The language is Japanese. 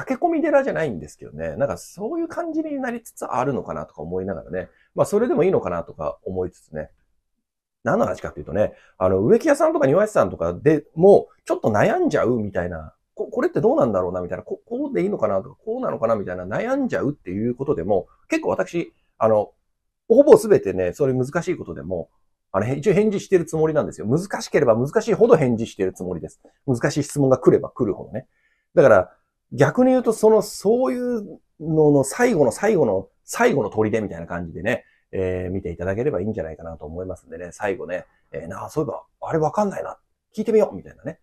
駆け込み寺じゃないんですけどね、なんかそういう感じになりつつあるのかなとか思いながらね、まあそれでもいいのかなとか思いつつね、何の話かっていうとね、あの、植木屋さんとか庭師さんとかでも、ちょっと悩んじゃうみたいな、ここれってどうなんだろうなみたいな、ここうでいいのかなとか、こうなのかなみたいな悩んじゃうっていうことでも、結構私、あの、ほぼ全てね、それ難しいことでも、あの、一応返事してるつもりなんですよ。難しければ難しいほど返事してるつもりです。難しい質問が来れば来るほどね。だから、逆に言うと、その、そういうのの最後の最後の最後の砦みたいな感じでね、えー、見ていただければいいんじゃないかなと思いますんでね、最後ね、えー、なあ、そういえば、あれわかんないな、聞いてみようみたいなね、